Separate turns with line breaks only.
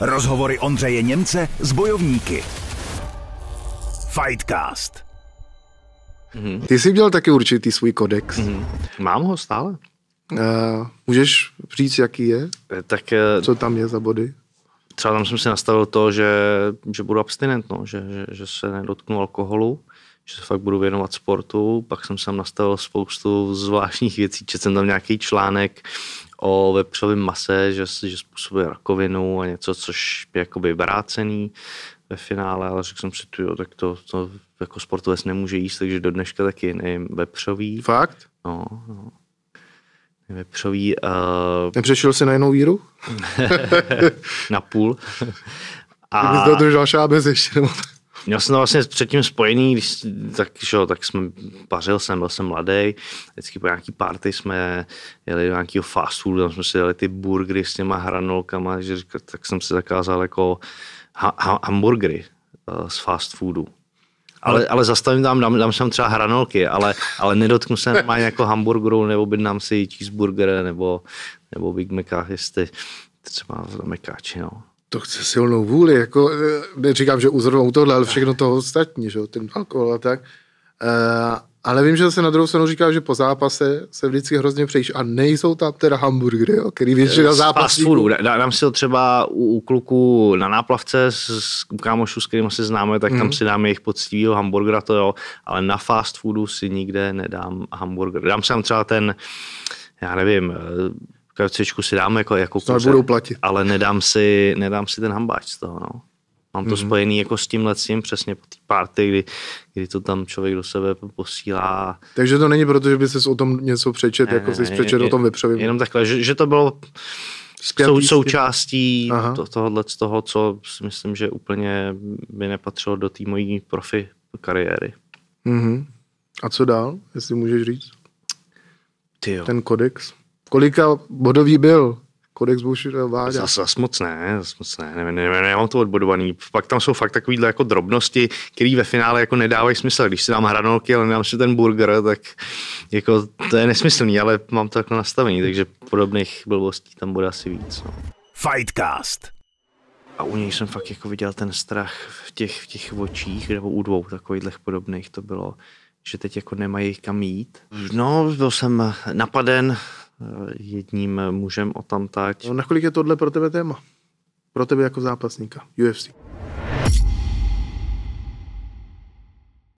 Rozhovory Ondřeje Němce s bojovníky. Fightcast. Mm-hmm. Ty jsi měl taky určitý svůj kodex. Mm-hmm. Mám ho stále. Uh, můžeš říct, jaký je? Eh, tak, eh, Co tam je za body? Třeba tam jsem si nastavil to, že, že budu abstinent, no, že, že, že se nedotknu alkoholu, že se fakt budu věnovat sportu. Pak jsem tam nastavil spoustu zvláštních věcí. Četl jsem tam nějaký článek o vepřovém mase, že, že způsobuje rakovinu a něco, což je jakoby vrácený ve finále, ale řekl jsem si, jo, tak to, to jako sportovec nemůže jíst, takže do dneška taky nevím, vepřový. Fakt? No, no. Vepřový. Uh... Nepřešel jsi na jinou víru? na půl. a... Kdyby to držel šábez ještě, nebo tak. Měl jsem to vlastně předtím spojený, když, tak, že, tak jsem pařil jsem, byl jsem mladý, vždycky po nějaký party jsme jeli do nějakého fast foodu, tam jsme si dali ty burgery s těma hranolkama, že, tak jsem si zakázal jako ha, ha, hamburgery eh, z fast foodu. Ale, ale zastavím tam, dám, dám sem třeba hranolky, ale, ale nedotknu se normálně jako hamburgeru, nebo bydnám si cheeseburger, nebo, nebo Big Maca, jestli třeba mekáči, no to chce silnou vůli, jako eh, neříkám, že uzornou tohle, ale všechno toho ostatní, že ten alkohol a tak. E, ale vím, že se na druhou stranu říká, že po zápase se vždycky hrozně přejíš a nejsou tam teda hamburgery, jo, který většina eh, zápasů. Dá, dám si to třeba u, u kluku na náplavce s, s kámošů, s kterým se známe, tak mm. tam mhm. si dám jejich poctivýho hamburgera, to jo, ale na fast foodu si nikde nedám hamburger. Dám si tam třeba ten, já nevím, Krapcečku si dám jako, jako kuře, budou platit. ale nedám si, nedám si ten hambáč z toho. No. Mám to mm-hmm. spojený jako s tím letím přesně po té party, kdy, kdy to tam člověk do sebe posílá. Takže to není proto, že by ses o tom něco přečet, ne, jako si přečet ne, o tom vepřovém. Jenom takhle, že, že to bylo sou, součástí to, tohohle z toho, co si myslím, že úplně by nepatřilo do té mojí profi kariéry. Mm-hmm. A co dál, jestli můžeš říct? Tyjo. Ten kodex? kolika bodový byl kodex Bushido Váďa. Zas, zas moc ne, zas moc ne, ne, ne, ne, nemám to odbodovaný. Pak tam jsou fakt takovýhle jako drobnosti, které ve finále jako nedávají smysl. Když si dám hranolky, ale nedám si ten burger, tak jako to je nesmyslný, ale mám to jako nastavení, takže podobných blbostí tam bude asi víc. No. Fightcast. A u něj jsem fakt jako viděl ten strach v těch, v těch očích, nebo u dvou takových podobných to bylo že teď jako nemají kam jít. No, byl jsem napaden, Eh, jedním mužem o tamtať. No, nakolik je tohle pro tebe téma? Pro tebe jako zápasníka UFC?